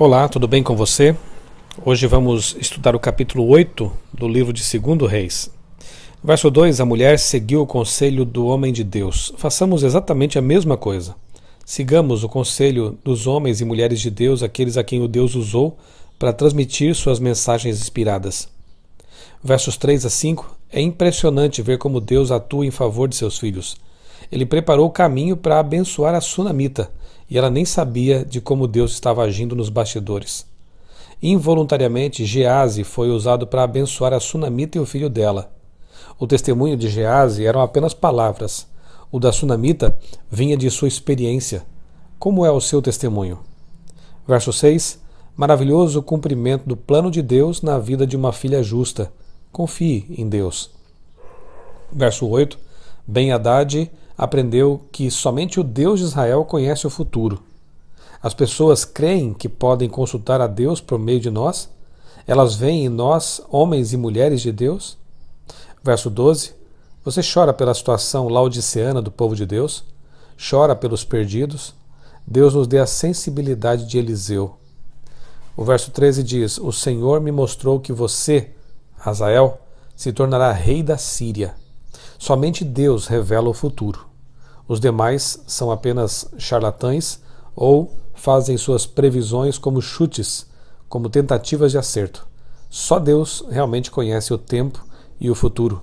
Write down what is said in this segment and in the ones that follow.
Olá, tudo bem com você? Hoje vamos estudar o capítulo 8 do livro de 2 Reis. Verso 2: A mulher seguiu o conselho do homem de Deus. Façamos exatamente a mesma coisa. Sigamos o conselho dos homens e mulheres de Deus, aqueles a quem o Deus usou para transmitir suas mensagens inspiradas. Versos 3 a 5: É impressionante ver como Deus atua em favor de seus filhos. Ele preparou o caminho para abençoar a sunamita e ela nem sabia de como Deus estava agindo nos bastidores. Involuntariamente, Gease foi usado para abençoar a sunamita e o filho dela. O testemunho de Gease eram apenas palavras. O da sunamita vinha de sua experiência. Como é o seu testemunho? Verso 6: Maravilhoso cumprimento do plano de Deus na vida de uma filha justa. Confie em Deus. Verso 8: Ben Haddad aprendeu que somente o Deus de Israel conhece o futuro. As pessoas creem que podem consultar a Deus por meio de nós? Elas veem em nós homens e mulheres de Deus? Verso 12: Você chora pela situação laodiceana do povo de Deus? Chora pelos perdidos? Deus nos dê a sensibilidade de Eliseu. O verso 13 diz: O Senhor me mostrou que você, Azael, se tornará rei da Síria. Somente Deus revela o futuro. Os demais são apenas charlatães ou fazem suas previsões como chutes, como tentativas de acerto. Só Deus realmente conhece o tempo e o futuro.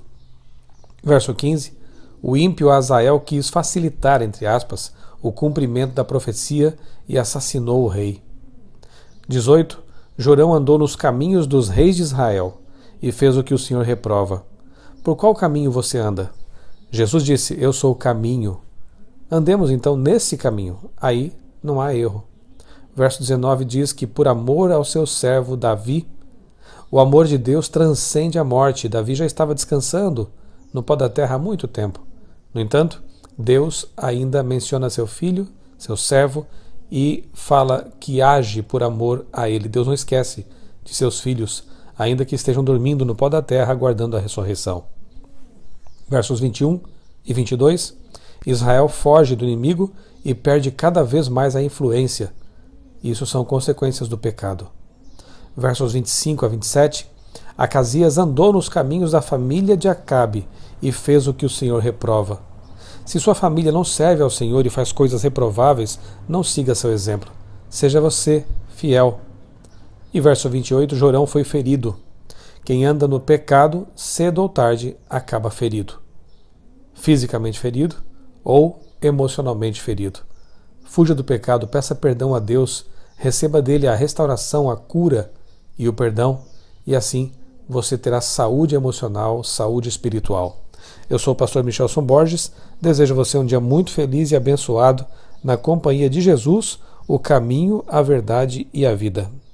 Verso 15. O ímpio Azael quis facilitar, entre aspas, o cumprimento da profecia e assassinou o rei. 18. Jorão andou nos caminhos dos reis de Israel e fez o que o Senhor reprova. Por qual caminho você anda? Jesus disse: Eu sou o caminho, Andemos então nesse caminho, aí não há erro. verso 19 diz que, por amor ao seu servo Davi, o amor de Deus transcende a morte. Davi já estava descansando no pó da terra há muito tempo. No entanto, Deus ainda menciona seu filho, seu servo, e fala que age por amor a ele. Deus não esquece de seus filhos, ainda que estejam dormindo no pó da terra, aguardando a ressurreição. Versos 21 e 22. Israel foge do inimigo e perde cada vez mais a influência. Isso são consequências do pecado. Versos 25 a 27. Acasias andou nos caminhos da família de Acabe e fez o que o Senhor reprova. Se sua família não serve ao Senhor e faz coisas reprováveis, não siga seu exemplo. Seja você fiel. E verso 28, Jorão foi ferido. Quem anda no pecado, cedo ou tarde, acaba ferido. Fisicamente ferido, ou emocionalmente ferido. Fuja do pecado, peça perdão a Deus, receba dele a restauração, a cura e o perdão, e assim você terá saúde emocional, saúde espiritual. Eu sou o pastor Michelson Borges, desejo a você um dia muito feliz e abençoado na companhia de Jesus, o caminho, a verdade e a vida.